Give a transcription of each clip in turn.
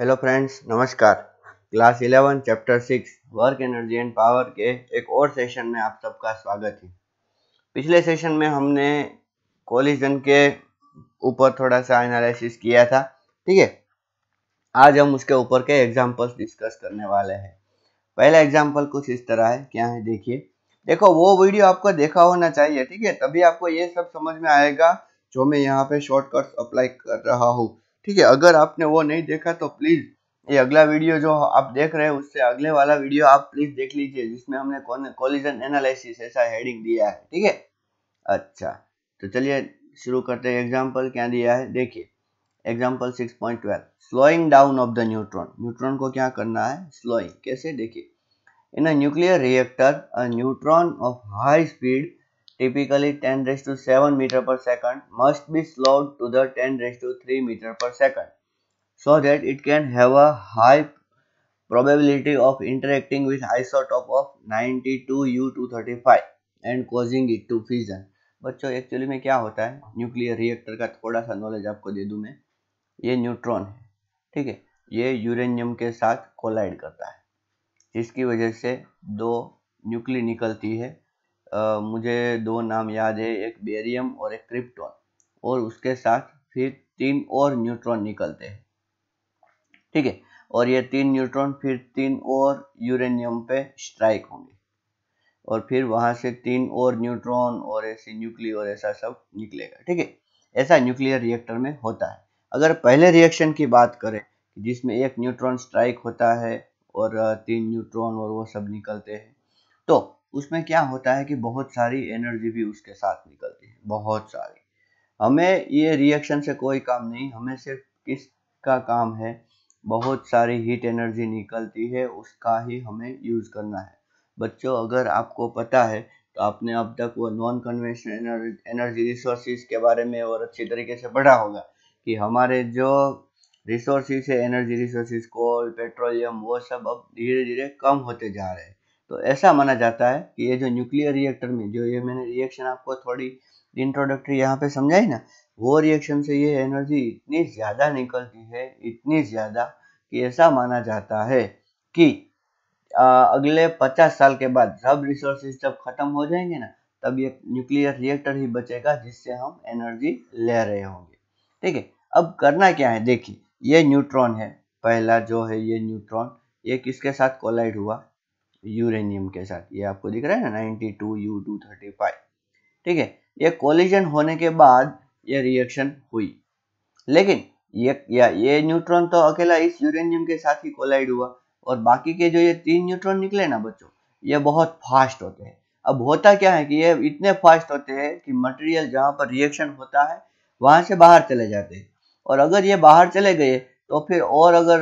Hello friends नमस्कार class 11 chapter 6 work energy and power के एक और सेशन में आप सबका स्वागत है पिछले सेशन में हमने कोलिजन के ऊपर थोड़ा सा एनालिसिस किया था ठीक है आज हम उसके ऊपर के एग्जांपल्स डिस्कस करने वाले हैं पहला एग्जांपल कुछ इस तरह है क्या है देखिए देखो वो वीडियो आपको देखा होना चाहिए ठीक है तभी आपको ये सब समझ में आएगा जो मैं यहाँ पे शॉर्टकट्स अप्लाई कर रहा हूँ ठीक है अगर आपने वो नहीं देखा तो प्लीज़ ये अगला वीडियो जो आप देख रहे हैं उससे अगले वाला वीडियो आप प्लीज देख लीजिए जिसमें हमने कॉलिजन एनालिसिस ऐसा हेडिंग दिया है ठीक है अच्छा तो चलिए शुरू करते हैं एग्जाम्पल क्या दिया है देखिए example 6.12 slowing down of the neutron neutron को क्या करना है स्लोइंग कैसे देखिए in a nuclear reactor a neutron of high speed typically 10 raised to 7 meter per second must be slowed to the 10 raised to 3 meter per second so that it can have a high probability of interacting with isotope of 92 U235 and causing it to fission बच्चों actually में क्या होता है nuclear reactor का थोड़ा सा knowledge आपको दे दूं मैं ये न्यूट्रॉन है ठीक है ये यूरेनियम के साथ कोलाइड करता है जिसकी वजह से दो न्यूक्ली निकलती है मुझे दो नाम याद है एक बेरियम और एक क्रिप्टोन और उसके साथ फिर तीन और न्यूट्रॉन निकलते हैं ठीक है और ये तीन न्यूट्रॉन फिर तीन और यूरेनियम पे स्ट्राइक होंगे और फिर वहां से तीन और न्यूट्रॉन और ऐसे न्यूक्लियर और ऐसा सब निकलेगा ठीक है ऐसा न्यूक्लियर रिएक्टर में होता है अगर पहले रिएक्शन की बात करें जिसमें एक न्यूट्रॉन स्ट्राइक होता है और तीन न्यूट्रॉन और वो सब निकलते हैं तो उसमें क्या होता है कि बहुत सारी एनर्जी भी उसके साथ निकलती है बहुत सारी हमें ये रिएक्शन से कोई काम नहीं हमें सिर्फ किसका काम है बहुत सारी हीट एनर्जी निकलती है उसका ही हमें यूज़ करना है बच्चों अगर आपको पता है तो आपने अब तक वो नॉन कन्वेंशनल एनर्जी रिसोर्सेज के बारे में और अच्छी तरीके से पढ़ा होगा कि हमारे जो रिसोर्सेज है एनर्जी रिसोर्सेज कोल पेट्रोलियम वो सब अब धीरे धीरे कम होते जा रहे हैं तो ऐसा माना जाता है कि ये जो न्यूक्लियर रिएक्टर में जो ये मैंने रिएक्शन आपको थोड़ी इंट्रोडक्टरी यहाँ पे समझाई ना वो रिएक्शन से ये एनर्जी इतनी ज़्यादा निकलती है इतनी ज़्यादा कि ऐसा माना जाता है कि आ, अगले 50 साल के बाद सब रिसोर्सेज जब खत्म हो जाएंगे ना तब ये न्यूक्लियर रिएक्टर ही बचेगा जिससे हम एनर्जी ले रहे होंगे ठीक है अब करना क्या है देखिए ये न्यूट्रॉन है पहला जो है ये न्यूट्रॉन ये किसके साथ कोलाइड हुआ यूरेनियम के साथ ये आपको दिख रहा है ना 92 यू 235 ठीक है ये कोलिजन होने के बाद ये रिएक्शन हुई लेकिन ये या ये न्यूट्रॉन तो अकेला इस यूरेनियम के साथ ही कोलाइड हुआ और बाकी के जो ये तीन न्यूट्रॉन निकले ना बच्चों ये बहुत फास्ट होते हैं अब होता क्या है कि ये इतने फास्ट होते हैं कि मटेरियल जहां पर रिएक्शन होता है वहां से बाहर चले जाते हैं और अगर ये बाहर चले गए तो फिर और अगर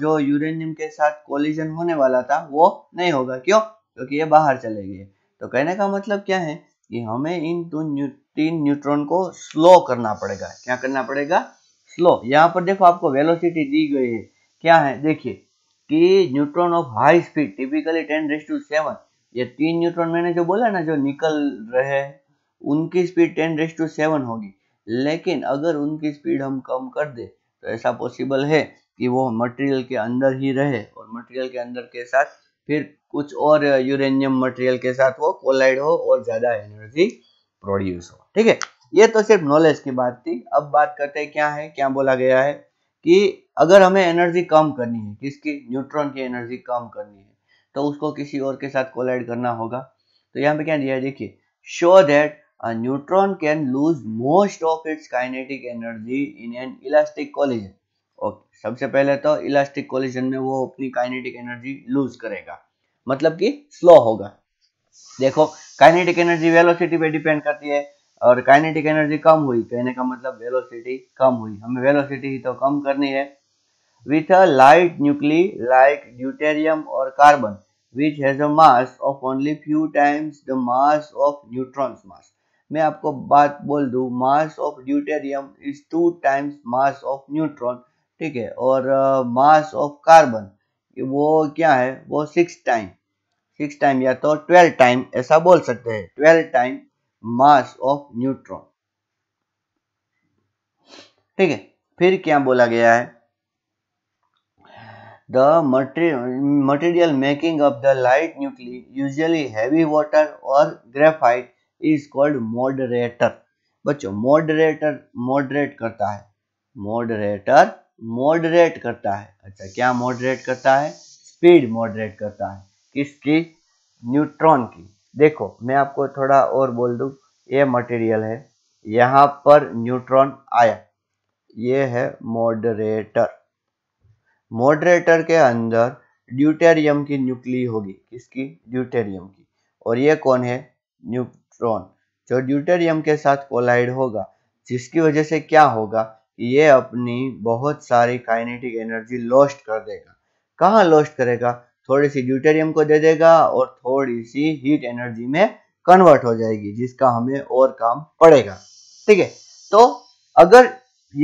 जो यूरेनियम के साथ कोलिजन होने वाला था वो नहीं होगा क्यों क्योंकि ये बाहर चले गए तो कहने का मतलब क्या है कि हमें इन दो न्यू, तीन न्यूट्रॉन को स्लो करना पड़ेगा क्या करना पड़ेगा स्लो यहाँ पर देखो आपको वेलोसिटी दी गई है क्या है देखिए कि neutron of high speed typically ten raised to seven ये तीन न्यूट्रॉन मैंने जो बोला ना जो निकल रहे उनकी speed ten raised to seven होगी लेकिन अगर उनकी स्पीड हम कम कर दें तो ऐसा पॉसिबल है कि वो मटेरियल के अंदर ही रहे और मटेरियल के अंदर के साथ फिर कुछ और यूरेनियम मटेरियल के साथ वो कोलाइड हो और ज़्यादा एनर्जी प्रोड्यूस हो ठीक है ये तो सिर्फ नॉलेज की बात थी अब बात करते हैं क्या है क्या बोला गया है कि अगर हमें एनर्जी कम करनी है किसकी न्यूट्रॉन की एनर्जी कम करनी है तो उसको किसी और के साथ कोलाइड करना होगा तो यहाँ पे क्या दिया है देखिए show that a neutron can lose most of its kinetic energy in an elastic collision okay सबसे पहले तो इलास्टिक कोलिजन में वो अपनी काइनेटिक एनर्जी लूज करेगा मतलब कि स्लो होगा देखो काइनेटिक एनर्जी वेलोसिटी पे डिपेंड करती है और काइनेटिक एनर्जी कम हुई कहने का मतलब वेलोसिटी कम हुई हमें वेलोसिटी ही तो कम करनी है with a light nuclei like deuterium or carbon which has a mass of only few times the mass of neutron's mass मैं आपको बात बोल दू mass of deuterium is two times mass of neutron ठीक है और मास ऑफ कार्बन वो क्या है वो सिक्स टाइम सिक्स टाइम या तो ट्वेल्व टाइम ऐसा बोल सकते हैं twelve time mass of neutron ठीक है फिर क्या बोला गया है the material making of the light nuclei usually heavy water और ग्रेफाइट इज कॉल्ड मॉडरेटर बच्चों मॉडरेटर मॉडरेट करता है मॉडरेटर मॉडरेट करता है अच्छा क्या मॉडरेट करता है स्पीड मॉडरेट करता है किसकी न्यूट्रॉन की देखो मैं आपको थोड़ा और बोल दू ये मटेरियल है यहां पर न्यूट्रॉन आया ये है मॉडरेटर मॉडरेटर के अंदर ड्यूटेरियम की न्यूक्ली होगी किसकी ड्यूटेरियम की और ये कौन है न्यू न्यूट्रॉन जो ड्यूटेरियम के साथ कोलाइड होगा जिसकी वजह से क्या होगा ये अपनी बहुत सारी काइनेटिक एनर्जी लॉस्ट कर देगा कहाँ लॉस्ट करेगा थोड़ी सी ड्यूटेरियम को दे देगा और थोड़ी सी हीट एनर्जी में कन्वर्ट हो जाएगी जिसका हमें और काम पड़ेगा ठीक है तो अगर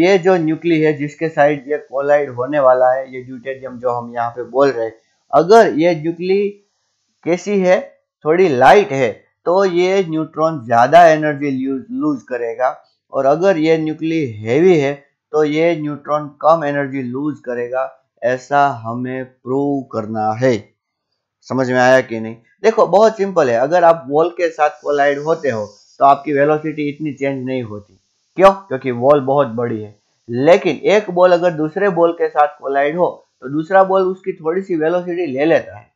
ये जो न्यूक्ली है जिसके साइड ये कोलाइड होने वाला है ये ड्यूटेरियम जो हम यहाँ पे बोल रहे हैं अगर ये न्यूक्ली कैसी है थोड़ी लाइट है तो ये न्यूट्रॉन ज़्यादा एनर्जी लूज करेगा और अगर ये न्यूक्ली हैवी है तो ये न्यूट्रॉन कम एनर्जी लूज करेगा ऐसा हमें प्रूव करना है समझ में आया कि नहीं देखो बहुत सिंपल है अगर आप वॉल के साथ कोलाइड होते हो तो आपकी वेलोसिटी इतनी चेंज नहीं होती क्यों क्योंकि वॉल बहुत बड़ी है लेकिन एक बॉल अगर दूसरे बॉल के साथ कोलाइड हो तो दूसरा बॉल उसकी थोड़ी सी वेलोसिटी ले लेता है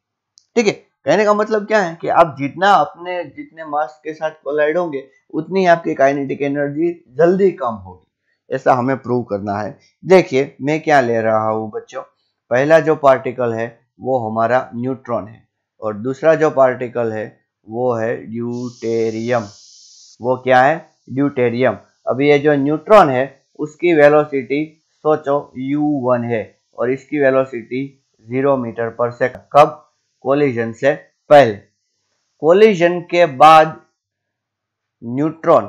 ठीक है कहने का मतलब क्या है कि आप जितना अपने जितने मास के साथ कोलाइड होंगे उतनी आपकी काइनेटिक एनर्जी जल्दी कम होगी ऐसा हमें प्रूव करना है देखिए मैं क्या ले रहा हूँ बच्चों पहला जो पार्टिकल है वो हमारा न्यूट्रॉन है और दूसरा जो पार्टिकल है वो है ड्यूटेरियम वो क्या है ड्यूटेरियम अब ये जो न्यूट्रॉन है उसकी वेलोसिटी सोचो u1 है और इसकी वेलोसिटी जीरो मीटर पर सेकंड कब कोलिजन से पहले कोलिजन के बाद न्यूट्रॉन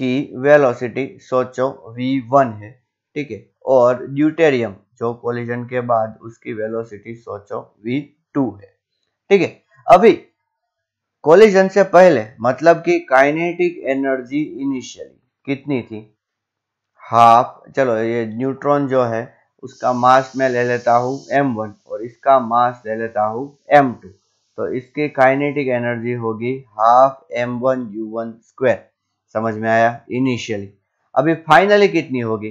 की वेलोसिटी सोचो v1 है ठीक है और ड्यूटेरियम जो कोलिजन के बाद उसकी वेलोसिटी सोचो v2 है ठीक है अभी कोलिजन से पहले मतलब कि काइनेटिक एनर्जी इनिशियली कितनी थी हाफ चलो ये न्यूट्रॉन जो है उसका मास मैं ले लेता हूँ m1 और इसका मास ले लेता हूँ एम टू तो इसकी काइनेटिक एनर्जी होगी half M one U one square समझ में आया इनिशियली अभी फाइनली कितनी होगी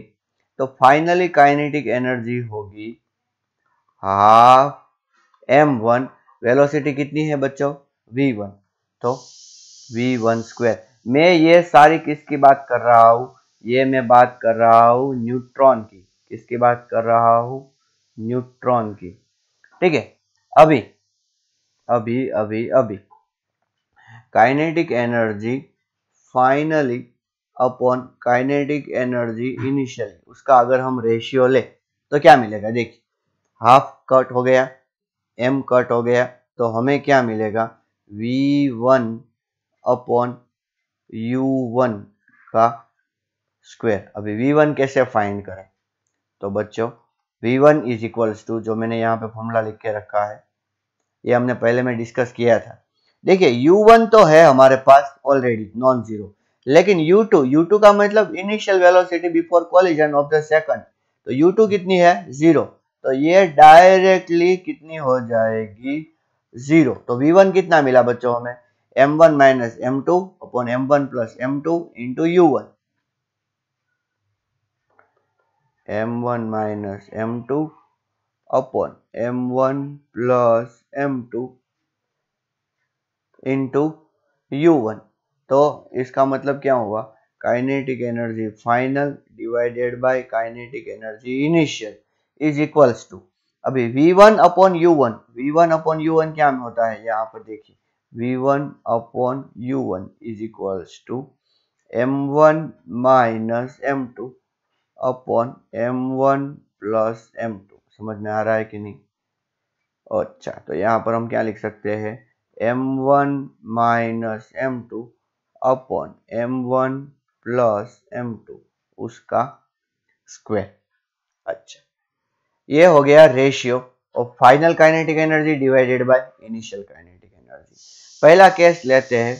तो फाइनली काइनेटिक एनर्जी होगी हाफ एम वन वेलोसिटी कितनी है बच्चों वी वन तो वी वन स्क्वायर मैं ये सारी किसकी बात कर रहा हूँ ये मैं बात कर रहा हूँ न्यूट्रॉन की किसकी बात कर रहा हूँ न्यूट्रॉन की ठीक है अभी अभी अभी अभी kinetic energy finally upon kinetic energy initially उसका अगर हम रेशियो ले तो क्या मिलेगा देखिए हाफ कट हो गया एम कट हो गया तो हमें क्या मिलेगा V one upon U one का स्क्वायर अभी वी वन कैसे फाइंड करें तो बच्चों V one is equals to जो मैंने यहाँ पे फॉर्मूला लिख के रखा है ये हमने पहले में डिस्कस किया था देखिए u1 तो है हमारे पास ऑलरेडी नॉन जीरो लेकिन u2 u2 का मतलब initial velocity before collision of the second तो u2 कितनी है जीरो तो ये डायरेक्टली कितनी हो जाएगी जीरो तो v1 कितना मिला बच्चों हमें m1 one minus M two upon M one plus M two into U one m1 minus m2 upon m1 plus m2 two U one तो इसका मतलब क्या हुआ kinetic energy final divided by kinetic energy initial is equals to अभी V one upon U one V one upon U one क्या होता है यहाँ पर देखिए V one upon U one is equals to M one minus M two upon M one plus M two समझ में आ रहा है कि नहीं अच्छा तो यहाँ पर हम क्या लिख सकते हैं M one minus M two upon M one plus M two उसका स्क्वायर अच्छा ये हो गया ratio of final kinetic energy divided by initial kinetic energy पहला केस लेते हैं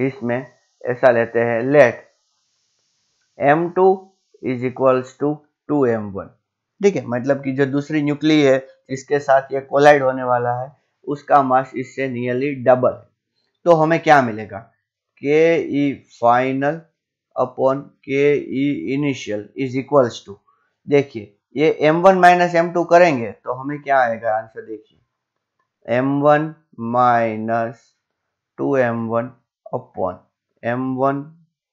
जिसमें ऐसा लेते हैं let M two is equals to two M one ठीक है मतलब कि जो दूसरी न्यूक्ली है जिसके साथ ये कोलाइड होने वाला है उसका मास इससे नियरली डबल है तो हमें क्या मिलेगा के ई final upon K E initial is equals to देखिए ये M one minus M two करेंगे तो हमें क्या आएगा आंसर देखिए M one minus two M one upon M one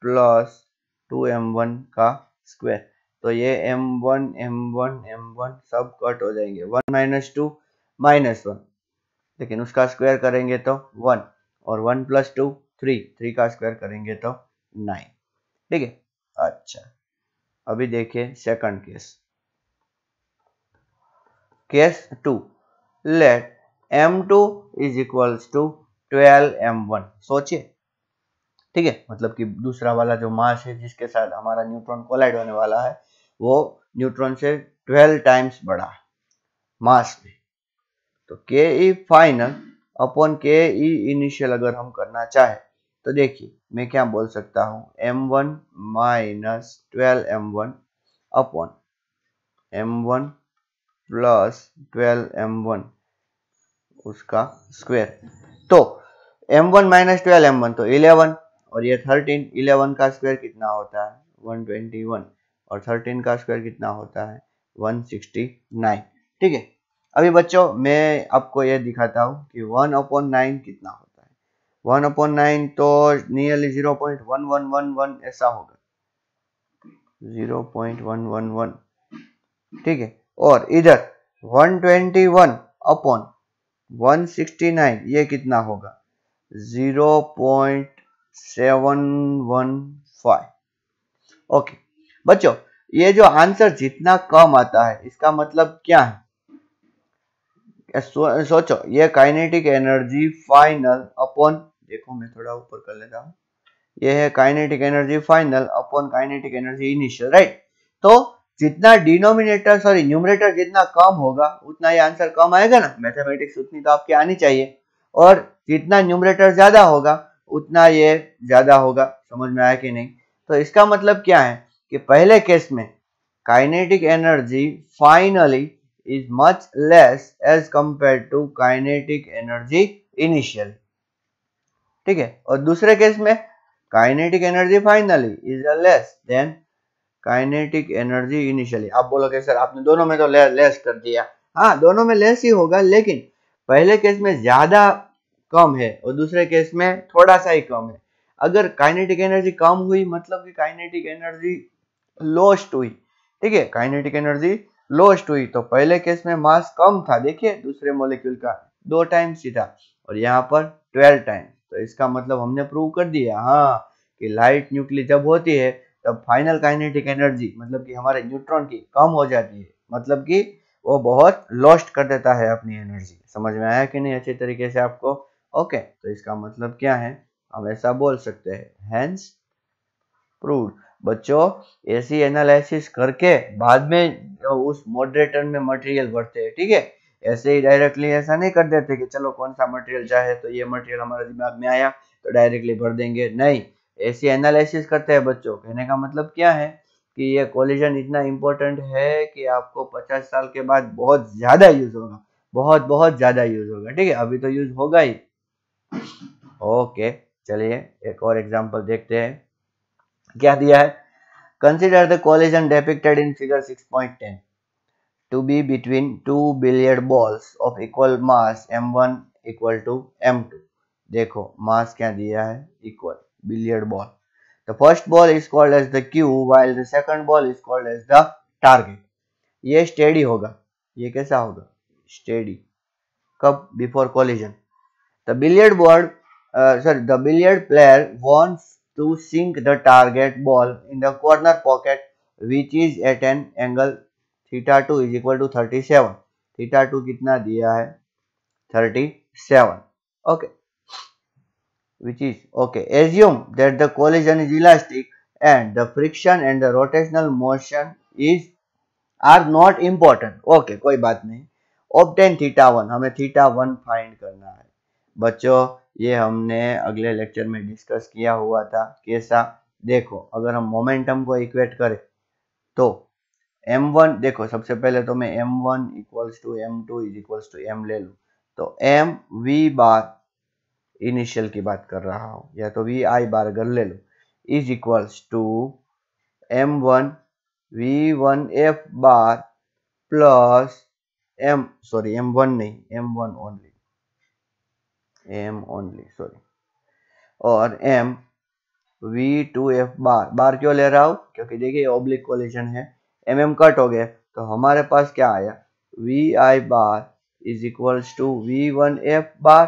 plus two M one का स्क्वायर तो ये M one M one M one सब कट हो जाएंगे one minus two minus one लेकिन उसका स्क्वायर करेंगे तो वन और one plus two three three का स्क्वायर करेंगे तो नाइन ठीक है अच्छा अभी देखिए second case case two let M two is equals to twelve M one सोचिए ठीक है मतलब कि दूसरा वाला जो मास है जिसके साथ हमारा न्यूट्रॉन कोलाइड होने वाला है वो न्यूट्रॉन से 12 टाइम्स बड़ा मास में तो के ई final upon K E initial अगर हम करना चाहे तो देखिए मैं क्या बोल सकता हूं M one minus twelve M one upon M one plus twelve M one उसका स्क्वायर तो M one minus twelve M one तो इलेवन और ये थर्टीन इलेवन का स्क्वायर कितना होता है वन ट्वेंटी वन और थर्टीन का स्क्वायर कितना होता है वन सिक्सटी नाइन ठीक है अभी बच्चों मैं आपको ये दिखाता हूँ कि वन अपॉन नाइन कितना होता है वन अपॉन नाइन तो nearly zero point one one one one ऐसा होगा zero point one one one ठीक है और इधर one twenty one upon one sixty nine ये कितना होगा zero point seven one five okay बच्चों ये जो आंसर जितना कम आता है इसका मतलब क्या है सो, सोचो ये काइनेटिक एनर्जी फाइनल अपॉन देखो मैं थोड़ा ऊपर कर लेता हूं ये है kinetic energy final upon kinetic energy initial right तो जितना डिनोमिनेटर सॉरी न्यूमरेटर जितना कम होगा उतना ये आंसर कम आएगा ना मैथमेटिक्स उतनी तो आपकी आनी चाहिए और जितना न्यूमरेटर ज्यादा होगा उतना ये ज़्यादा होगा समझ में आया कि नहीं तो इसका मतलब क्या है कि पहले केस में kinetic energy finally is much less as compare to kinetic energy initial ठीक है और दूसरे केस में kinetic energy finally is less than kinetic energy initially आप बोलोगे सर आपने दोनों में तो लेस कर दिया हाँ दोनों में लेस ही होगा लेकिन पहले केस में ज्यादा कम है और दूसरे केस में थोड़ा सा ही कम है अगर काइनेटिक एनर्जी कम हुई मतलब कि काइनेटिक एनर्जी लोस्ट हुई ठीक है काइनेटिक एनर्जी लोस्ट हुई तो पहले केस में मास कम था देखिए दूसरे मोलिक्यूल का दो टाइम सीधा और यहाँ पर ट्वेल्व टाइम तो इसका मतलब हमने प्रूव कर दिया हाँ कि लाइट न्यूक्लियर जब होती है तब फाइनल काइनेटिक एनर्जी मतलब कि हमारे न्यूट्रॉन की कम हो जाती है मतलब कि वो बहुत लॉस्ट कर देता है अपनी एनर्जी समझ में आया कि नहीं अच्छे तरीके से आपको ओके okay, तो इसका मतलब क्या है हम ऐसा बोल सकते हैं प्रूव बच्चों ऐसी एनालिसिस करके बाद में उस मॉडरेटर में मटेरियल भरते हैं ठीक है ऐसे ही डायरेक्टली ऐसा नहीं कर देते कि चलो कौन सा मटेरियल चाहे तो ये मटेरियल हमारे दिमाग में आया तो डायरेक्टली भर देंगे नहीं ऐसी एनालिसिस करते हैं बच्चों कहने का मतलब क्या है कि ये कॉलिजन इतना इम्पोर्टेंट है कि आपको पचास साल के बाद बहुत ज़्यादा यूज़ होगा बहुत बहुत ज़्यादा यूज़ होगा ठीक है अभी तो यूज़ होगा ही ओके चलिए एक और एग्जांपल देखते हैं क्या दिया है consider the collision depicted in figure 6.10 to be between two billiard balls of equal mass m1 equal to m2 देखो मास क्या दिया है equal billiard ball the first ball is called as the cue while the second ball is called as the target ये steady होगा ये कैसा होगा steady कब before collision The billiard board, uh, sorry, the billiard player wants to sink the target ball in the corner pocket, which is at an angle theta 2 is equal to 37. theta 2 kitna diya hai 37 okay which is okay assume that the collision is elastic and the friction and the rotational motion is are not important okay koi baat nahi obtain theta 1 hame theta 1 find karna hai बच्चों ये हमने अगले lecture में discuss किया हुआ था कैसा देखो अगर हम मोमेंटम को इक्वेट करें तो m1 देखो सबसे पहले तो मैं m1 one equals to M two is equals to M ले लू तो m v बार इनिशियल की बात कर रहा हूँ या तो वी आई बार अगर ले लो is equals to M one V one F bar plus M sorry M one नहीं M one only M only sorry और M V two F bar bar क्यों ले रहा हूँ क्योंकि देखिए ऑब्लिक कोलिजन है एम एम कट हो गया तो हमारे पास क्या आया V I bar is equals to we one F bar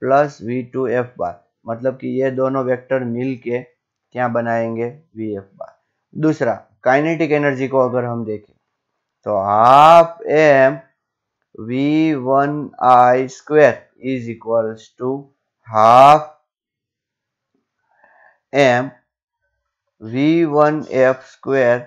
plus we two F bar मतलब कि ये दोनों वेक्टर मिलके क्या बनाएंगे वी एफ बार दूसरा काइनेटिक एनर्जी को अगर हम देखें तो half M one I square is square to half M V one F square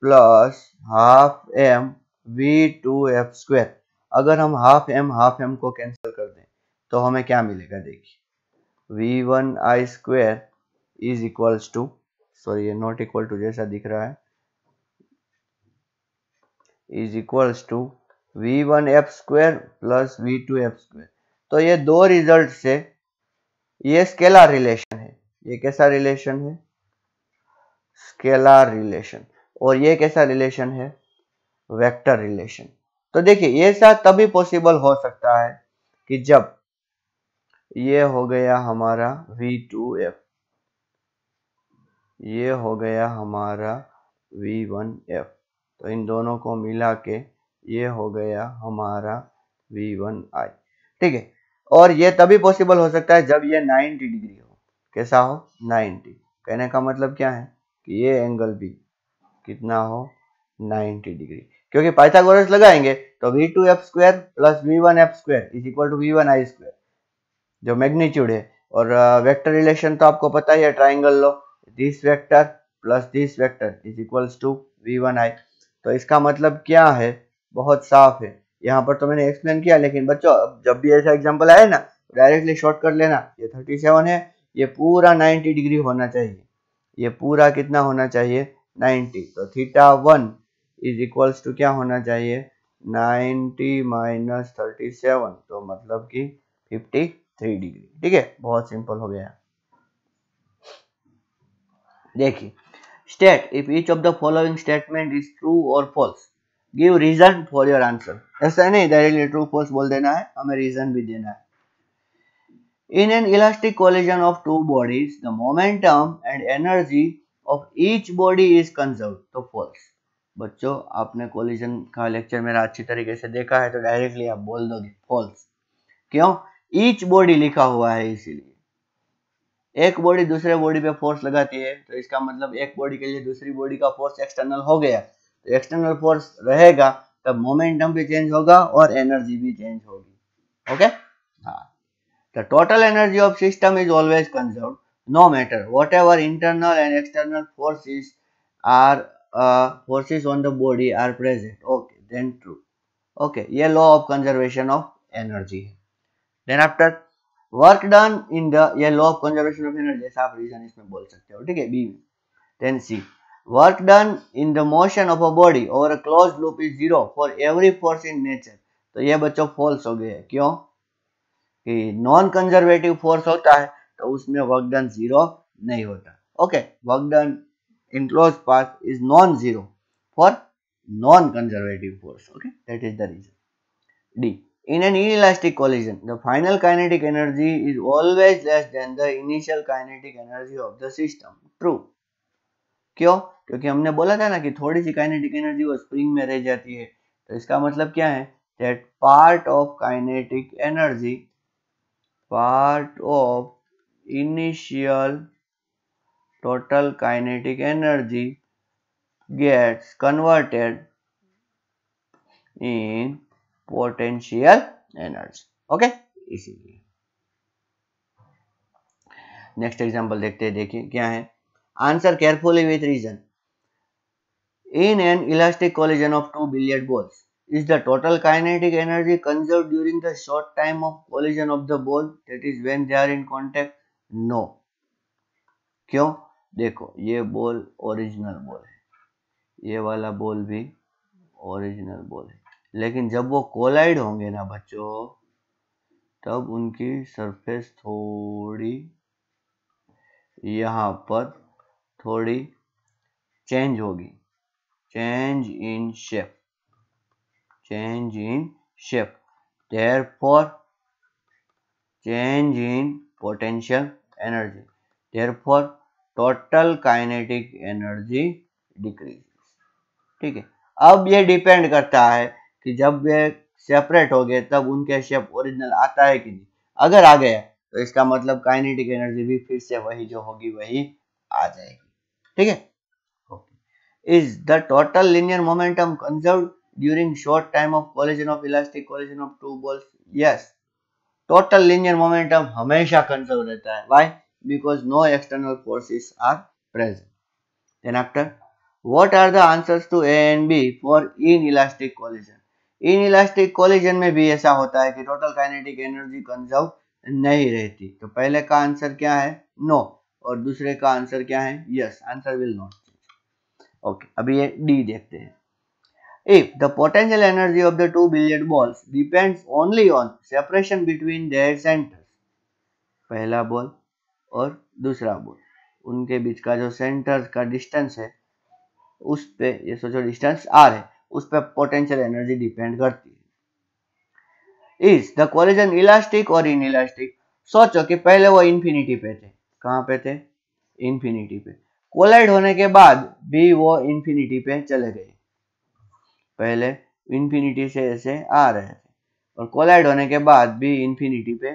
plus half M V two F square अगर हम हाफ एम हाफ एम को कैंसिल कर दें तो हमें क्या मिलेगा देखिए V one I square is equals to sorry ये नॉट इक्वल टू जैसा दिख रहा है is equals to we one F square plus we two F square तो ये दो रिजल्ट से ये स्केलर रिलेशन है ये कैसा रिलेशन है स्केलर रिलेशन और ये कैसा रिलेशन है वेक्टर रिलेशन तो देखिए ये साथ तभी पॉसिबल हो सकता है कि जब ये हो गया हमारा वी टू एफ ये हो गया हमारा वी वन एफ तो इन दोनों को मिला के ये हो गया हमारा वी वन आई ठीक है और ये तभी पॉसिबल हो सकता है जब ये 90 डिग्री हो कैसा हो 90 कहने का मतलब क्या है कि ये एंगल भी कितना हो 90 डिग्री क्योंकि पाइथागोरस लगाएंगे तो V two F square plus V one F square is equal to we one I square जो मैग्नीट्यूड है और वेक्टर uh, रिलेशन तो आपको पता ही है triangle law this vector plus this vector is equals to we one I तो इसका मतलब क्या है बहुत साफ है यहाँ पर तो मैंने एक्सप्लेन किया लेकिन बच्चों जब भी ऐसा एग्जाम्पल आए ना डायरेक्टली तो शॉर्ट कर लेना ये थर्टी सेवन है ये पूरा नाइन्टी डिग्री होना चाहिए ये पूरा कितना होना चाहिए नाइन्टी तो theta one is equals to क्या होना चाहिए नाइन्टी माइनस थर्टी सेवन तो मतलब कि फिफ्टी थ्री डिग्री ठीक है बहुत सिंपल हो गया देखिए state if each of the following statement is true or false give reason for your answer ऐसा नहीं डायरेक्टली ट्रू फॉल्स बोल देना है हमें रीजन भी देना है in an elastic collision of two bodies the momentum and energy of each body is conserve तो फॉल्स बच्चों आपने कोलिजन का लेक्चर मेरा अच्छी तरीके से देखा है तो डायरेक्टली आप बोल दोगे फॉल्स क्यों ईच बॉडी लिखा हुआ है इसीलिए एक बॉडी दूसरे बॉडी पे फोर्स लगाती है तो इसका मतलब एक बॉडी के लिए दूसरी बॉडी का फोर्स एक्सटर्नल हो गया एक्सटर्नल फोर्स रहेगा तब मोमेंटम भी चेंज होगा और एनर्जी भी चेंज होगी ओके तो total energy of system is always conserve no matter whatever internal and external forces are forces on the body are present okay then true okay ये law of conservation of energy है then after work done in the ये law of conservation of energy आप reason इसमें बोल सकते हो ठीक है B then C work done in the motion of a body over a closed loop is zero for every force in nature तो ये बच्चों फॉल्स हो गए क्यों कि नॉन कंजर्वेटिव फोर्स होता है तो उसमें वर्क डन जीरो नहीं होता okay work done in close path is non zero for non conservative force okay that is the reason D in an elastic collision the final kinetic energy is always less than the initial kinetic energy of the system true क्यों क्योंकि हमने बोला था ना कि थोड़ी सी kinetic energy वो स्प्रिंग में रह जाती है तो इसका मतलब क्या है that part of kinetic energy part of initial total kinetic energy gets converted in potential energy okay इसीलिए नेक्स्ट एग्जांपल देखते हैं देखिए क्या है Answer carefully with reason. In an elastic collision of two billiard balls, is the total kinetic energy conserved during the short time of collision of the ball that is when they are in contact? No. क्यों देखो ये ball original ball है ये वाला ball भी original ball है लेकिन जब वो कोलाइड होंगे ना बच्चों तब उनकी सरफेस थोड़ी यहाँ पर थोड़ी चेंज होगी change in shape change in shape therefore change in potential energy therefore total kinetic energy decrease ठीक है अब ये डिपेंड करता है कि जब ये सेपरेट हो गए तब उनके शेप ओरिजिनल आता है कि नहीं अगर आ गया तो इसका मतलब काइनेटिक एनर्जी भी फिर से वही जो होगी वही आ जाएगी ठीक है is the total linear momentum conserve during short time of collision of elastic collision of two balls yes total linear momentum हमेशा कंजर्व रहता है why because no external forces are present then after what are the answer to A and B for in elastic collision in elastic collision में भी ऐसा होता है कि total kinetic energy conserve नहीं रहती तो पहले का आंसर क्या है नो no. और दूसरे का आंसर क्या है yes answer will not change okay अभी ये डी देखते हैं if the potential energy of the two billiard balls depends only on separation between their centre पहला बॉल और दूसरा बॉल उनके बीच का जो सेंटर का डिस्टेंस है उस पे ये सोचो डिस्टेंस आर है उस पे पोटेंशियल एनर्जी डिपेंड करती है is the collision elastic or in elastic सोचो कि पहले वो इन्फिनिटी पे थे कहाँ पे थे इन्फिनिटी पे कोलाइड होने के बाद भी वो इन्फिनिटी पे चले गए पहले इन्फिनिटी से ऐसे आ रहे थे और कोलाइड होने के बाद भी इन्फिनिटी पे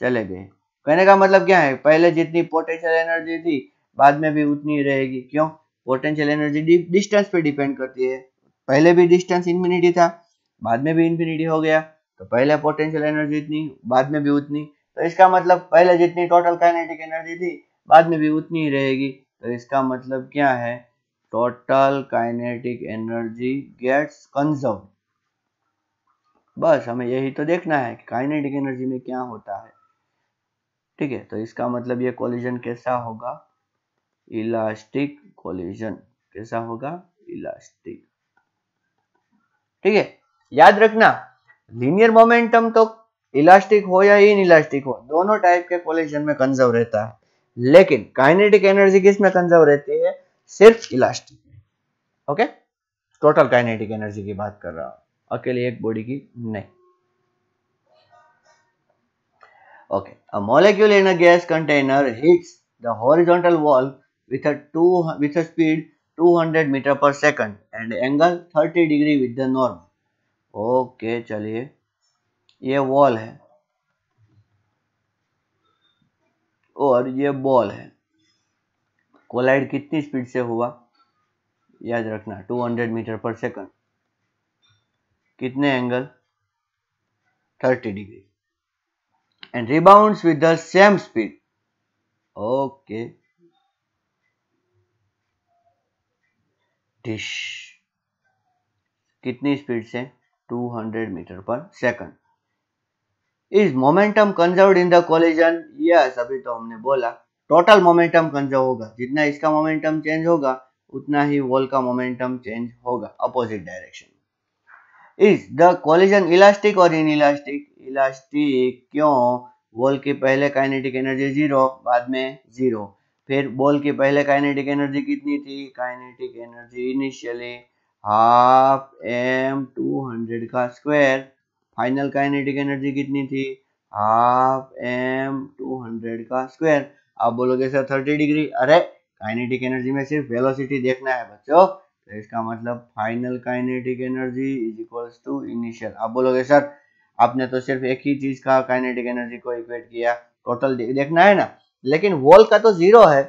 चले गए कहने का मतलब क्या है पहले जितनी पोटेंशियल एनर्जी थी बाद में भी उतनी रहेगी क्यों पोटेंशियल एनर्जी डिस्टेंस पे डिपेंड करती है पहले भी डिस्टेंस इन्फिनिटी था बाद में भी इन्फिनिटी हो गया तो पहले पोटेंशियल एनर्जी इतनी बाद में भी उतनी तो इसका मतलब पहले जितनी टोटल काइनेटिक एनर्जी थी बाद में भी उतनी ही रहेगी तो इसका मतलब क्या है total kinetic energy gets conserve बस हमें यही तो देखना है कि काइनेटिक एनर्जी में क्या होता है ठीक है तो इसका मतलब ये कोलिजन कैसा होगा इलास्टिक कोलिजन कैसा होगा इलास्टिक ठीक है याद रखना लीनियर मोमेंटम तो इलास्टिक हो या इन इलास्टिक हो दोनों टाइप के कोलिजन में कंजर्व रहता है लेकिन काइनेटिक एनर्जी किस में कंजर्व रहती है सिर्फ इलास्टिक में ओके टोटल काइनेटिक एनर्जी की बात कर रहा हूं अकेले एक बॉडी की नहीं okay a molecule in a gas container hits the horizontal wall with a two with a speed 200 metre पर second and angle 30 degree with the norm okay चलिए ये वॉल है और ये बॉल है कोलाइड कितनी स्पीड से हुआ याद रखना 200 मीटर पर सेकंड कितने angle 30 degree and rebounds with the same speed okay डिश कितनी स्पीड से 200 मीटर पर second is momentum conserve in the collision yes अभी तो हमने बोला टोटल मोमेंटम कंजर्व होगा जितना इसका मोमेंटम चेंज होगा उतना ही वॉल का मोमेंटम चेंज होगा opposite direction is the collision elastic or in elastic elastic क्यों वॉल की पहले काइनेटिक एनर्जी जीरो बाद में जीरो फिर बॉल की पहले काइनेटिक एनर्जी कितनी थी kinetic energy initially half M two hundred का स्क्वायर फाइनल काइनेटिक एनर्जी कितनी थी हाफ एम टू हंड्रेड का स्क्वायर आप बोलोगे सर थर्टी डिग्री अरे काइनेटिक एनर्जी में सिर्फ वेलोसिटी देखना है बच्चों तो इसका मतलब final kinetic energy is equals to initial आप बोलोगे सर आपने तो सिर्फ एक ही चीज का काइनेटिक एनर्जी को इक्वेट किया टोटल देखना है ना लेकिन वॉल का तो जीरो है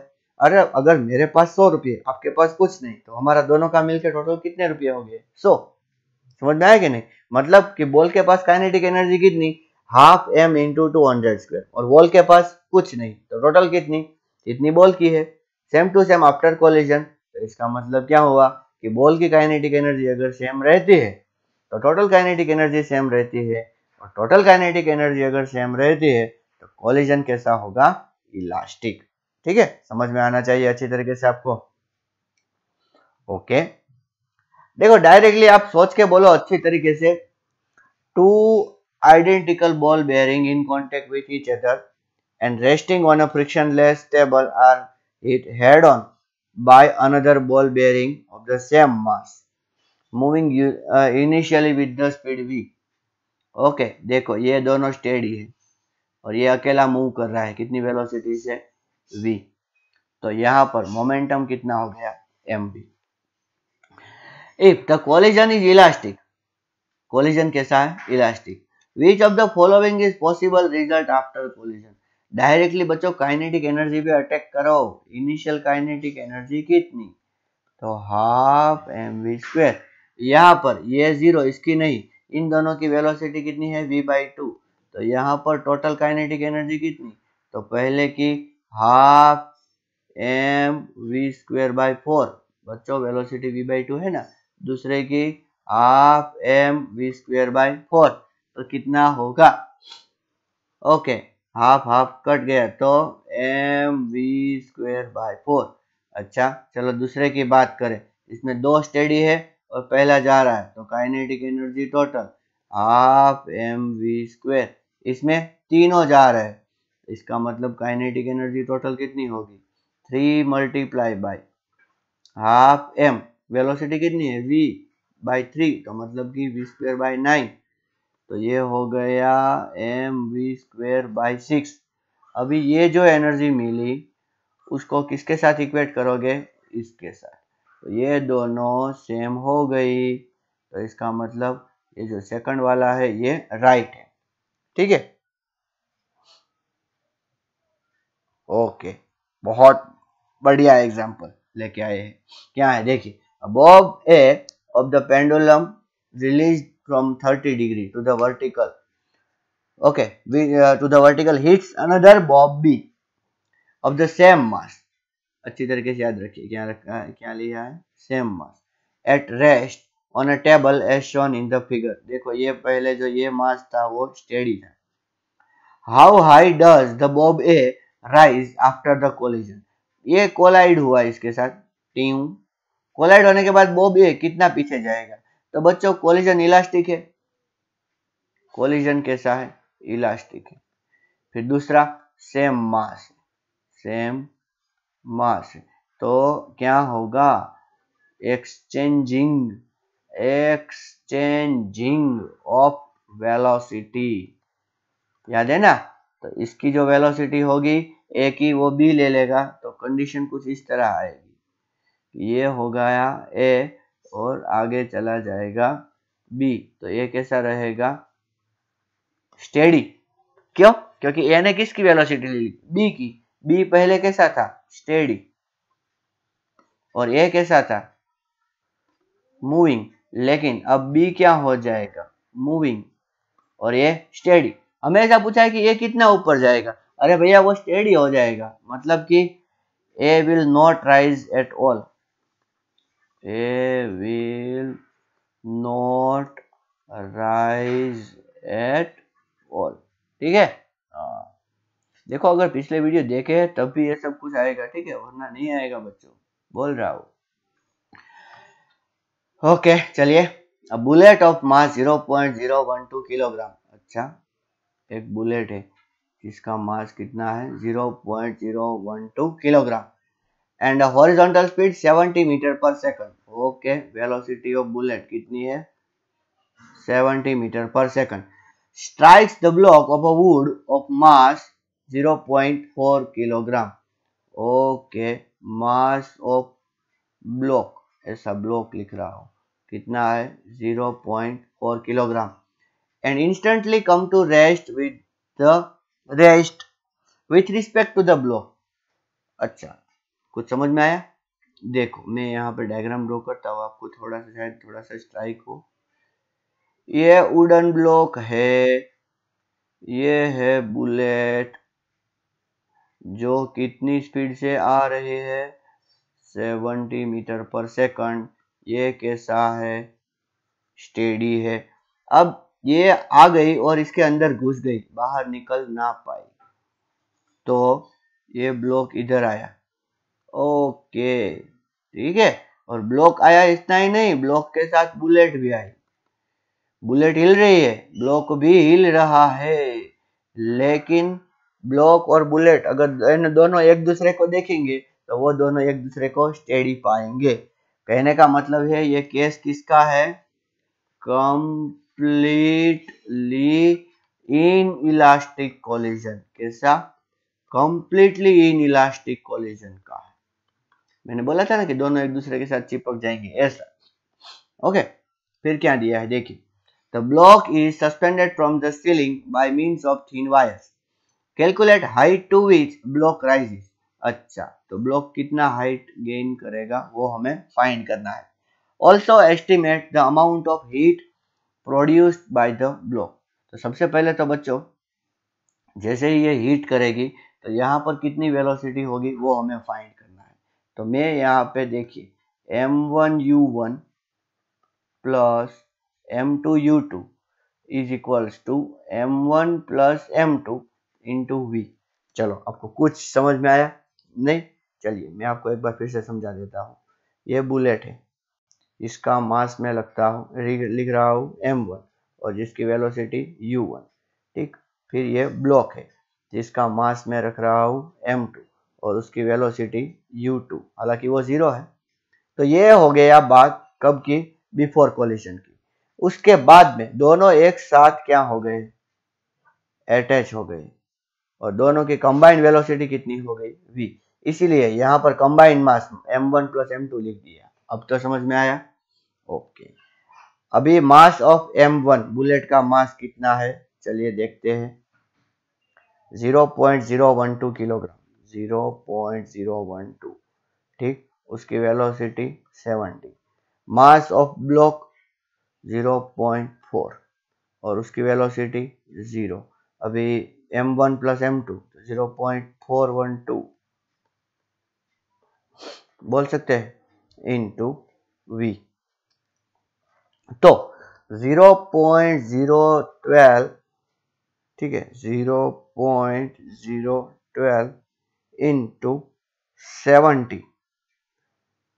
अरे अगर मेरे पास सौ रुपये आपके पास कुछ नहीं तो हमारा दोनों का मिलकर टोटल कितने रुपये हो गए सो so, समझ में आया कि नहीं मतलब कि बॉल के पास काइनेटिक एनर्जी कितनी half M into two hundred square और बॉल के पास कुछ नहीं तो टोटल कितनी इतनी बॉल की है same to same after collision तो इसका मतलब क्या हुआ कि बॉल की काइनेटिक एनर्जी अगर सेम रहती है तो टोटल काइनेटिक एनर्जी सेम रहती है और टोटल काइनेटिक एनर्जी अगर सेम रहती है तो कोलिजन कैसा होगा इलास्टिक ठीक है समझ में आना चाहिए अच्छी तरीके से आपको ओके okay. देखो डायरेक्टली आप सोच के बोलो अच्छी तरीके से two identical ball bearing in contact with each other and resting on a frictionless table are hit head on by another ball bearing of the same mass moving initially with the speed V okay देखो ये दोनों steady है और ये अकेला move कर रहा है कितनी वेलोसिटी से वी तो यहां पर मोमेंटम कितना हो गया M B if the collagen is elastic collagen कैसा है elastic which of the following is possible result after collision directly बच्चों काइनेटिक एनर्जी पे अटैक करो इनिशियल काइनेटिक एनर्जी कितनी तो हाफ एम वी स्क्वेयर यहाँ पर ये जीरो इसकी नहीं इन दोनों की वेलोसिटी कितनी है वी बाई टू तो यहाँ पर टोटल काइनेटिक एनर्जी कितनी तो पहले की half M we square by four बच्चों वेलोसिटी वी बाई टू है ना दूसरे की half M we square by four तो कितना होगा ओके हाफ हाफ कट गया तो M we square by four अच्छा चलो दूसरे की बात करें इसमें दो स्टडी है और पहला जा रहा है तो kinetic energy total half M we square इसमें तीनों जा रहे हैं इसका मतलब काइनेटिक एनर्जी टोटल कितनी होगी three multiply by half M velocity कितनी है वी बाई थ्री तो मतलब कि वी स्क्वेयर बाई नाइन तो ये हो गया M we square by six अभी ये जो एनर्जी मिली उसको किसके साथ इक्वेट करोगे इसके साथ तो ये दोनों सेम हो गई तो इसका मतलब ये जो सेकंड वाला है ये राइट है ठीक है ओके बहुत बढ़िया एग्जाम्पल लेके आए हैं क्या है देखिए above A of the pendulum released from 30 degree to the vertical okay we, uh, to the vertical hits another bob B of the same mass अच्छी तरीके से याद रखिए क्या रखा है क्या लिया है same mass at rest on a table as shown in the figure देखो ये पहले जो ये मास था वो स्टेडी था how high does the bob A rise after the collision ये कोलाइड हुआ इसके साथ टीम कोलाइड होने के बाद बॉब ए कितना पीछे जाएगा तो बच्चों कोलिजन इलास्टिक है कोलिजन कैसा है इलास्टिक है फिर दूसरा सेम मास सेम मास तो क्या होगा एक्सचेंजिंग एक्सचेंजिंग ऑफ वेलोसिटी याद है ना तो इसकी जो वेलोसिटी होगी ए की वो बी ले लेगा तो कंडीशन कुछ इस तरह आएगी ये हो गया ए और आगे चला जाएगा बी तो ये कैसा रहेगा स्टेडी क्यों क्योंकि ए ने किसकी वेलोसिटी ली बी की बी पहले कैसा था स्टेडी और ए कैसा था मूविंग लेकिन अब बी क्या हो जाएगा मूविंग और ये स्टेडी हमेशा पूछा है कि ये कितना ऊपर जाएगा अरे भैया वो स्टेडी हो जाएगा मतलब कि A will not rise at all a will not rise at all ठीक है हाँ। देखो अगर पिछले वीडियो देखे तब भी ये सब कुछ आएगा ठीक है वरना नहीं आएगा बच्चों बोल रहा हूं ओके चलिए अब बुलेट ऑफ मास 0.012 किलोग्राम अच्छा एक बुलेट है जिसका मास कितना है 0.012 kilogram and horizontal speed 70 metre पर second okay velocity of bullet कितनी है 70 मीटर पर second strikes the block of a wood of mass 0.4 kilogram okay mass of block ऐसा ब्लॉक लिख रहा हूं कितना है 0.4 kilogram and instantly come to rest with the rest with respect to the block अच्छा कुछ समझ में आया देखो मैं यहाँ पर डायग्राम ड्रो करता हूँ आपको थोड़ा सा शायद थोड़ा सा स्ट्राइक हो ये वुडन ब्लॉक है ये है बुलेट जो कितनी स्पीड से आ रही है 70 मीटर पर सेकंड ये कैसा है स्टेडी है अब ये आ गई और इसके अंदर घुस गई बाहर निकल ना पाई तो ये ब्लॉक इधर आया ओके ठीक है और ब्लॉक आया इतना ही नहीं ब्लॉक के साथ बुलेट भी आई बुलेट हिल रही है ब्लॉक भी हिल रहा है लेकिन ब्लॉक और बुलेट अगर दोनों एक दूसरे को देखेंगे तो वो दोनों एक दूसरे को स्टेडी पाएंगे कहने का मतलब है ये केस किसका है कंप्लीटली इन इलास्टिक कॉलिजन कैसा कंप्लीटली इन इलास्टिक कॉलिजन का मैंने बोला था ना कि दोनों एक दूसरे के साथ चिपक जाएंगे ऐसा ओके फिर क्या दिया है देखिए the block is suspended from the ceiling by means of thin wires calculate height to which block rises अच्छा तो ब्लॉक कितना हाइट गेन करेगा वो हमें फाइंड करना है also estimate the amount of heat produced by the block तो सबसे पहले तो बच्चों जैसे ही ये हीट करेगी तो यहाँ पर कितनी वेलोसिटी होगी वो हमें फाइंड तो मैं यहाँ पे देखिए M one U one plus M two U two is equals to M one plus M two two V चलो आपको कुछ समझ में आया नहीं चलिए मैं आपको एक बार फिर से समझा देता हूँ ये बुलेट है इसका मास मैं लगता हूँ लिख रहा हूँ एम वन और जिसकी वेलोसिटी यू वन ठीक फिर ये ब्लॉक है जिसका मास मैं रख रहा हूँ एम टू और उसकी वेलोसिटी u2 हालांकि वो जीरो है तो ये हो गया बात कब की बिफोर कोलिशन की उसके बाद में दोनों एक साथ क्या हो गए अटैच हो गए और दोनों की कंबाइंड वेलोसिटी कितनी हो गई v इसीलिए यहां पर combined mass m1 one plus M लिख दिया अब तो समझ में आया ओके अभी मास ऑफ m1 बुलेट का मास कितना है चलिए देखते हैं 0.012 किलोग्राम 0.012 ठीक उसकी वेलोसिटी 70 मास ऑफ ब्लॉक 0.4 और उसकी वेलोसिटी 0 अभी m1 one plus M two zero point four one two बोल सकते हैं इन टू वी तो 0.012 ठीक है 0.012 इंटू सेवेंटी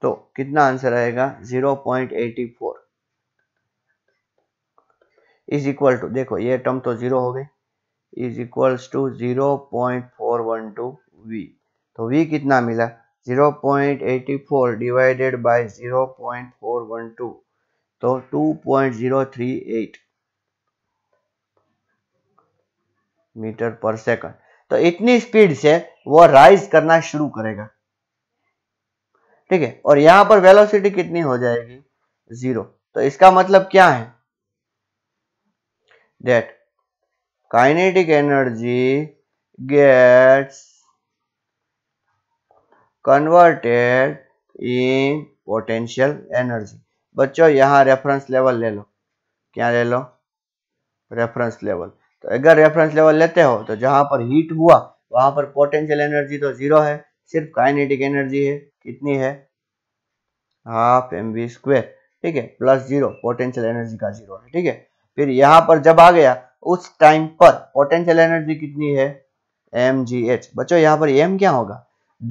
तो कितना आंसर आएगा 0.84 इज इक्वल टू देखो ये टर्म तो जीरो हो गए is equals to zero point four one two V तो वी कितना मिला 0.84 डिवाइडेड बाय 0.412 तो 2.038 मीटर पर सेकंड तो इतनी स्पीड से वो राइज करना शुरू करेगा ठीक है और यहां पर वेलोसिटी कितनी हो जाएगी जीरो तो इसका मतलब क्या है that kinetic energy gets converted in potential energy बच्चों यहां रेफरेंस लेवल ले लो क्या ले लो रेफरेंस लेवल तो अगर रेफरेंस लेवल लेते हो तो जहां पर हीट हुआ वहां पर पोटेंशियल एनर्जी तो जीरो है सिर्फ काइनेटिक एनर्जी है कितनी है हाफ एम बी स्क्वेयर ठीक है प्लस जीरो पोटेंशियल एनर्जी का जीरो है ठीक है फिर यहाँ पर जब आ गया उस टाइम पर पोटेंशियल एनर्जी कितनी है एम जी एच बच्चों यहाँ पर एम क्या होगा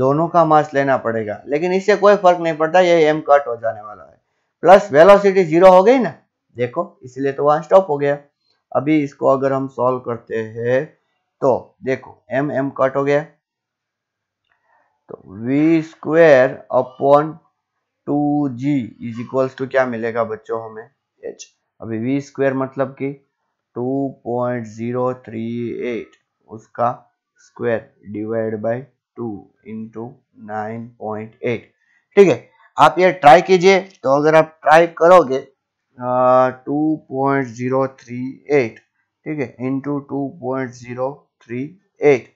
दोनों का मास लेना पड़ेगा लेकिन इससे कोई फर्क नहीं पड़ता ये एम कट हो जाने वाला है प्लस वेलोसिटी जीरो हो गई ना देखो इसलिए तो वहां स्टॉप हो गया अभी इसको अगर हम सॉल्व करते हैं तो देखो एम एम कट हो गया तो v square upon two g is equals to क्या मिलेगा बच्चों हमें एच अभी वी स्क्वेर मतलब कि 2.038 उसका square divide by 2 into nine ठीक है आप ये ट्राई कीजिए तो अगर आप ट्राई करोगे two point zero three eight ठीक है into two point zero three eight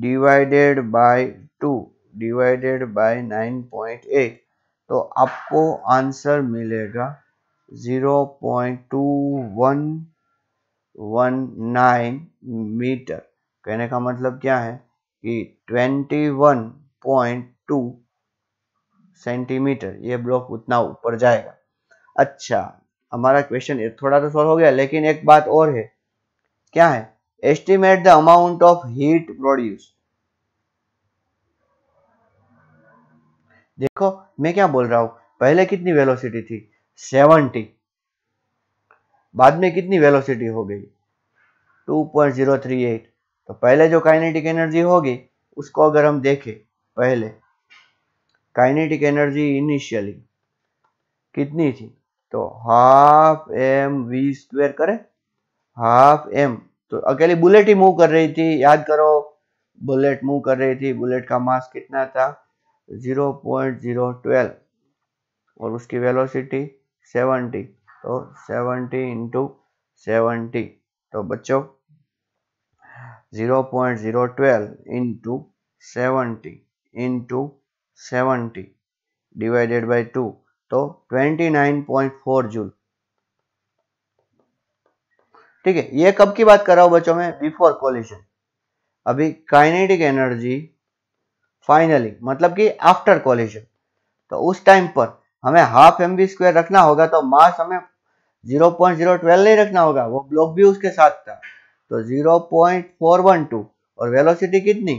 divided by two divided by nine point eight तो आपको आंसर मिलेगा zero point two one one nine metre कहने का मतलब क्या है कि twenty one point two centimetre ये ब्लॉक उतना ऊपर जाएगा अच्छा हमारा क्वेश्चन थोड़ा तो सॉल्व हो गया लेकिन एक बात और है क्या है estimate the amount of heat produce देखो मैं क्या बोल रहा हूं पहले कितनी वेलोसिटी थी 70 बाद में कितनी वेलोसिटी हो गई 2.038 तो पहले जो काइनेटिक एनर्जी होगी उसको अगर हम देखें पहले काइनेटिक एनर्जी इनिशियली कितनी थी तो हाफ एम वी स्क्वेर करें हाफ एम तो अकेली बुलेट ही मूव कर रही थी याद करो बुलेट मूव कर रही थी बुलेट का मास कितना था 0.012 और उसकी वेलोसिटी 70 तो 70 इंटू सेवनटी तो बच्चों 0.012 into seventy into seventy divided by two तो 29.4 जूल ठीक है ये कब की बात कर रहा हूं बच्चों में बिफोर कोलिशन अभी काइनेटिक एनर्जी फाइनली मतलब कि आफ्टर कोलिशन तो उस टाइम पर हमें हाफ एम बी स्क्वायर रखना होगा तो मास हमें 0.012 नहीं रखना होगा वो ब्लॉक भी उसके साथ था तो 0.412 और वेलोसिटी कितनी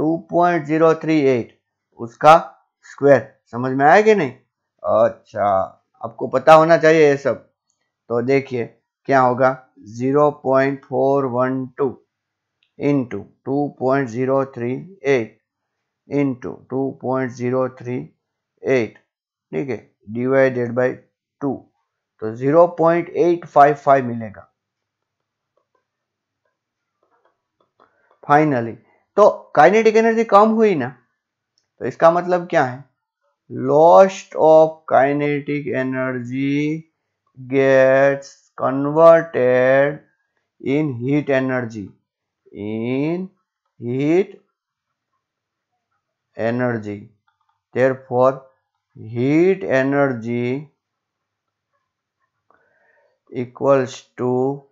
2.038 उसका स्क्वायर समझ में आया कि नहीं अच्छा आपको पता होना चाहिए ये सब तो देखिए क्या होगा 0.412 into two point zero three eight into two point zero three eight ठीक है डिवाइडेड बाय टू तो zero point eight five five मिलेगा फाइनली तो काइनेटिक एनर्जी कम हुई ना तो इसका मतलब क्या है loss of kinetic energy gets converted in heat energy in heat energy therefore heat energy equals to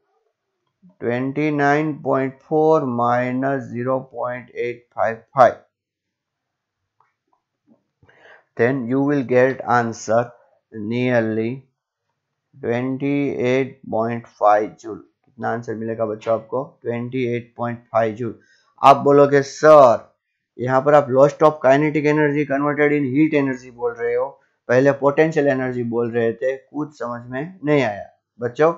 29.4 minus 0.855 then you will get answer nearly 28.5 joule कितना आंसर मिलेगा बच्चों आपको 28.5 जूल आप बोलोगे सर यहाँ पर आप lost of kinetic energy converted in heat energy बोल रहे हो पहले पोटेंशियल एनर्जी बोल रहे थे कुछ समझ में नहीं आया बच्चों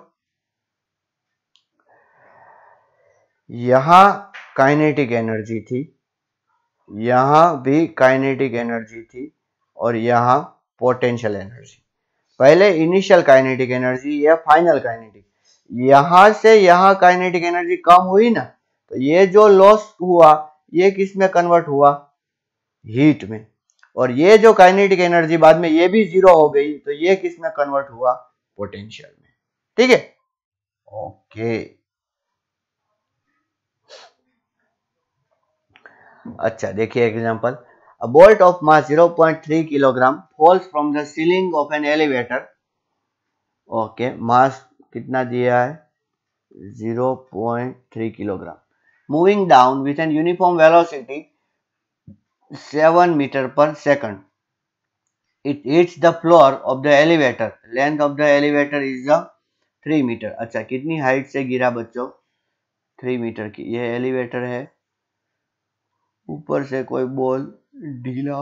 यहां काइनेटिक एनर्जी थी यहां भी काइनेटिक एनर्जी थी और यहाँ पोटेंशियल एनर्जी पहले इनिशियल काइनेटिक एनर्जी या फाइनल काइनेटिक यहां से यहाँ काइनेटिक एनर्जी कम हुई ना तो ये जो लॉस हुआ ये किस में कन्वर्ट हुआ हीट में और ये जो काइनेटिक एनर्जी बाद में ये भी जीरो हो गई तो ये किस में कन्वर्ट हुआ पोटेंशियल में ठीक है ओके अच्छा देखिए example A bolt of mass 0.3 kilogram falls from the ceiling of an elevator. okay, mass कितना दिया है 0.3 kilogram Moving down with an uniform velocity 7 meter per second. it hits the floor of the elevator length of the elevator is a 3 meter. अच्छा कितनी height से गिरा बच्चों 3 metre की यह एलिवेटर है ऊपर से कोई बॉल ढीला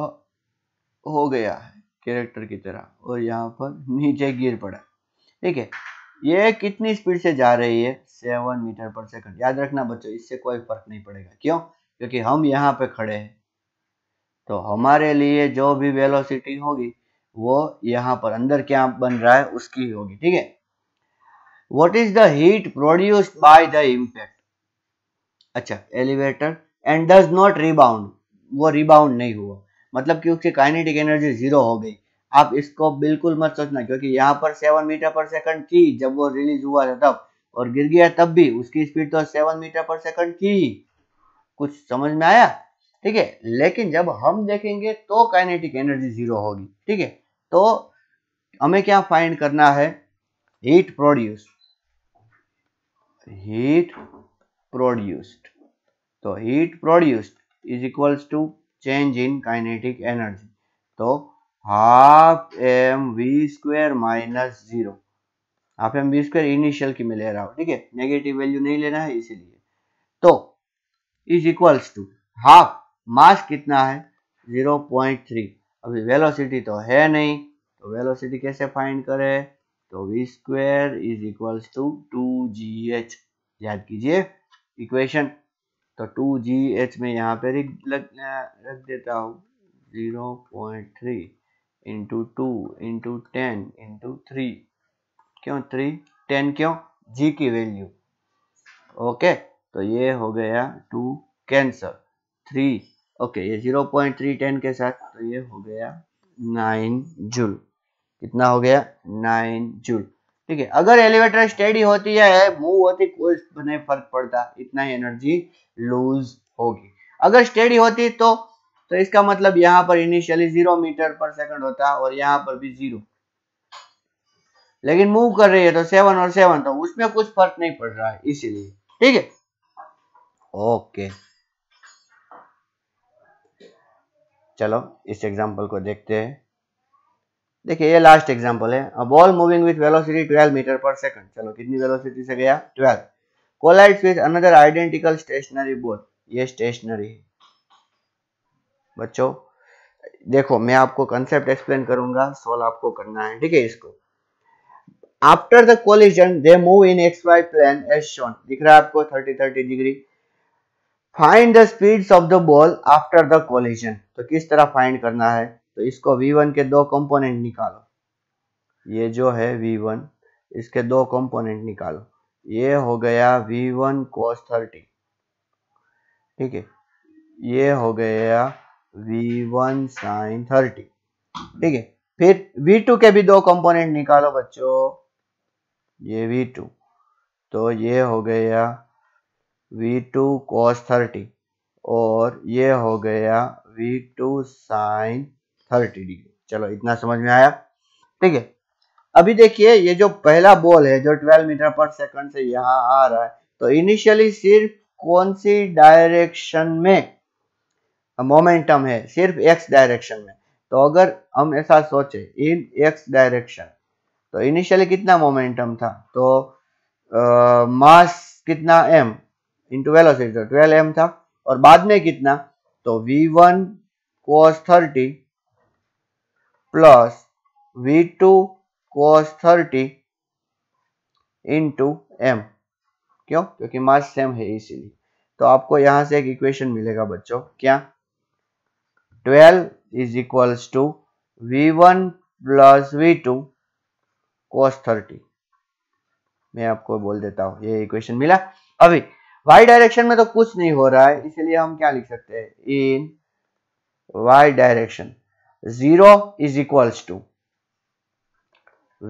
हो गया है कैरेक्टर की तरह और यहाँ पर नीचे गिर पड़ा ठीक है ये कितनी स्पीड से जा रही है सेवन मीटर पर सेकंड याद रखना बच्चों इससे कोई फर्क नहीं पड़ेगा क्यों क्योंकि हम यहाँ पे खड़े हैं तो हमारे लिए जो भी वेलोसिटी होगी वो यहाँ पर अंदर क्या बन रहा है उसकी होगी ठीक है what is the heat produced by the impact अच्छा elevator and does not rebound वो रिबाउंड नहीं हुआ मतलब कि उसकी काइनेटिक एनर्जी जीरो हो गई आप इसको बिल्कुल मत सोचना क्योंकि यहाँ पर सेवन मीटर पर सेकंड थी जब वो रिलीज हुआ था तब और गिर गया तब भी उसकी स्पीड तो सेवन मीटर पर सेकंड थी कुछ समझ में आया ठीक है लेकिन जब हम देखेंगे तो काइनेटिक एनर्जी जीरो होगी ठीक है तो हमें क्या फाइंड करना है हीट प्रोड्यूस हीट प्रोड्यूस्ड तो heat produced is equals to change in kinetic energy तो half M we square minus zero half M we square initial की में ले रहा हूँ ठीक है नेगेटिव वैल्यू नहीं लेना है इसीलिए तो is equals to half mass कितना है जीरो पॉइंट थ्री अभी वेलोसिटी तो है नहीं तो वेलोसिटी कैसे फाइंड करें तो v square is equals to two g h याद कीजिए इक्वेशन तो टू जी एच में यहाँ पे लग रख देता हूँ zero point three into two into ten into three क्यों थ्री टेन क्यों जी की वैल्यू ओके तो ये हो गया टू कैंसर थ्री ओके ये जीरो पॉइंट थ्री टेन के साथ तो ये हो गया नाइन जूल कितना हो गया नाइन जूल ठीक है अगर एलिवेटर स्टेडी होती है मूव होती कोई नहीं फर्क पड़ता इतना ही एनर्जी लूज होगी अगर स्टेडी होती तो तो इसका मतलब यहां पर इनिशियली जीरो मीटर पर सेकंड होता और यहां पर भी जीरो लेकिन मूव कर रही है तो सेवन और सेवन तो उसमें कुछ फर्क नहीं पड़ रहा है इसीलिए ठीक है ओके चलो इस एग्जाम्पल को देखते हैं देखिए ये लास्ट एग्जांपल है a ball moving with velocity 12 metre पर सेकंड चलो कितनी वेलोसिटी से गया 12 collides with another identical stationary ball ये स्टेशनरी है बच्चों देखो मैं आपको कंसेप्ट एक्सप्लेन करूंगा सॉल्व आपको करना है ठीक है इसको after the collision they move in x y plane as shown दिख रहा है आपको 30 30 degree find the speeds of the ball after the collision तो किस तरह फाइंड करना है तो इसको V1 के दो कंपोनेंट निकालो ये जो है V1 इसके दो कंपोनेंट निकालो ये हो गया V1 कोस थर्टी ठीक है ये हो गया V1 साइन थर्टी ठीक है फिर V2 के भी दो कंपोनेंट निकालो बच्चों ये V2 तो ये हो गया V2 cos 30 और ये हो गया V2 sin थर्टी डिग्री चलो इतना समझ में आया ठीक है अभी देखिए ये जो पहला बॉल है जो 12 मीटर पर सेकंड से यहाँ आ रहा है तो इनिशियली सिर्फ कौन सी डायरेक्शन में मोमेंटम है सिर्फ एक्स डायरेक्शन में तो अगर हम ऐसा सोचे इन एक्स डायरेक्शन तो इनिशियली कितना मोमेंटम था तो आ, मास कितना एम इंटू वेलोसिटी तो 12 एम था और बाद में कितना तो we one cos thirty plus two cos thirty in into m क्यों क्योंकि मास सेम है इसीलिए तो आपको यहां से एक इक्वेशन मिलेगा बच्चों क्या 12 is equals to we one plus we two cos thirty मैं आपको बोल देता हूं ये इक्वेशन मिला अभी y डायरेक्शन में तो कुछ नहीं हो रहा है इसलिए हम क्या लिख सकते हैं in y direction zero is equals to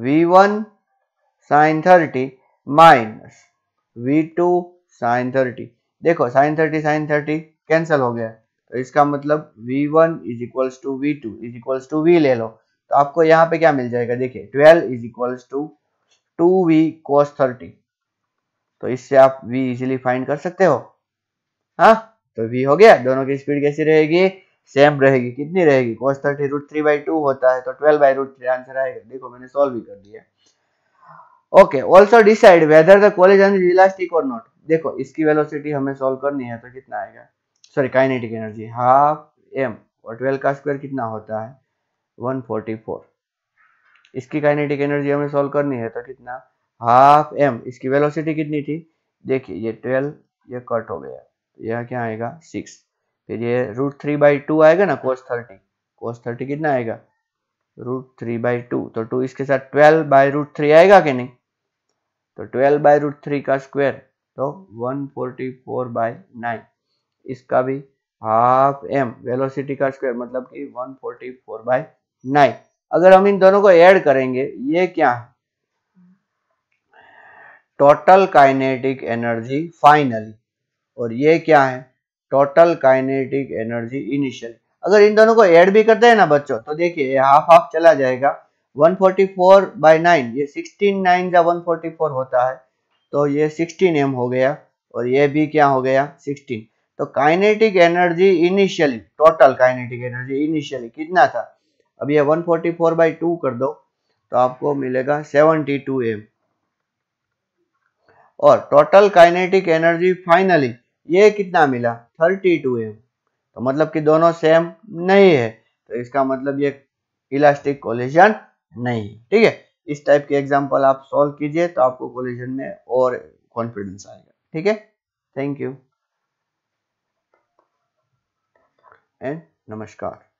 we one sine thirty minus v two sine thirty देखो sine thirty sine thirty cancel हो गया तो इसका मतलब v one is equals to v two is equals to v ले लो तो आपको यहाँ पे क्या मिल जाएगा देखिए twelve is equals to two v cos thirty तो इससे आप v इजिली फाइंड कर सकते हो हा तो v हो गया दोनों की स्पीड कैसी रहेगी सेम रहेगी कितनी रहेगी cos thirty root three by two होता है तो twelve by root three answer आएगा देखो मैंने सॉल्व भी कर दिया okay also decide whether the college energy elastic और नॉट देखो इसकी वेलोसिटी हमें सोल्व करनी है तो कितना आएगा sorry kinetic energy half m और ट्वेल्व का स्क्वायर कितना होता है वन फोर्टी फोर इसकी काइनेटिक एनर्जी हमें सोल्व करनी है तो कितना हाफ एम इसकी वेलोसिटी कितनी थी देखिए ये ट्वेल्व ये कट हो गया तो यह क्या आएगा सिक्स फिर ये रूट थ्री बाई टू आएगा ना कोस थर्टी कोस थर्टी कितना आएगा रूट थ्री बाई टू तो टू इसके साथ ट्वेल्व बाई रूट थ्री आएगा कि नहीं तो ट्वेल्व बाय रूट थ्री का स्क्वायर तो one forty four by nine इसका भी हाफ एम वेलोसिटी का स्क्वायर मतलब कि one forty four by nine अगर हम इन दोनों को ऐड करेंगे ये क्या है टोटल काइनेटिक एनर्जी फाइनली और ये क्या है टोटल काइनेटिक एनर्जी इनिशियल अगर इन दोनों को ऐड भी करते हैं ना बच्चों तो देखिए ये हाफ हाफ चला जाएगा 144 फोर्टी फोर बाई नाइन ये सिक्सटीन नाइन या वन होता है तो ये 16 एम हो गया और ये भी क्या हो गया 16 तो kinetic energy initially total kinetic energy initially कितना था अब ये 144 फोर्टी फोर बाई टू कर दो तो आपको मिलेगा 72 टू एम और टोटल काइनेटिक एनर्जी फाइनली ये कितना मिला थर्टी टू एम तो मतलब कि दोनों सेम नहीं है तो इसका मतलब ये इलास्टिक कोलिजन नहीं है ठीक है इस टाइप के एग्जाम्पल आप सॉल्व कीजिए तो आपको कोलिजन में और कॉन्फिडेंस आएगा ठीक है थैंक यू एंड नमस्कार